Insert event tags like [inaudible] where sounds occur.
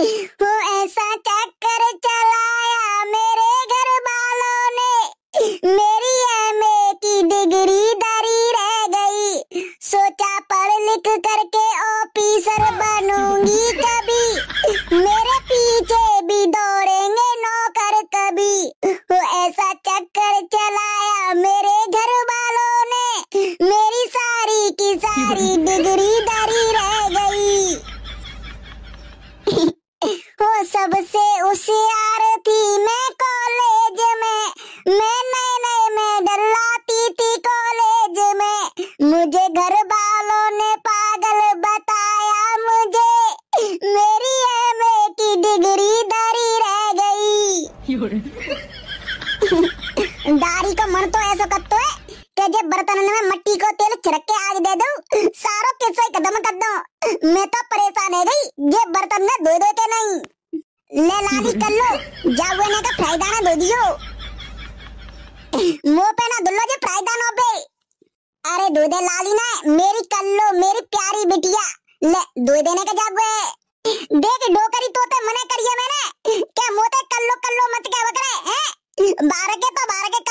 वो ऐसा क्या सबसे उसी आरती में कॉलेज में मैं नए नए मेडल लाती थी कॉलेज में मुझे घर वालों ने पागल बताया मुझे मेरी एम की डिग्री दारी रह गई [laughs] दारी का मन तो ऐसा तो है कि बर्तन में मट्टी को तेल छिड़क के आग दे दो सारो किस्से कदम कर दो मैं तो परेशान है गई ये बर्तन में धो के नहीं ले लाली कर लो जाओ ने का फ्राई दाना दो दियो मुंह पे ना दुल्लो जे फ्राई दाना पे अरे दो दे लाली ना मेरी कर लो मेरी प्यारी बिटिया ले दो देने का जाओ देख डोकरी तोते मना करिए मैंने क्या मोते कर लो कर लो मत क्या बकरे हैं बारह के तो बारह के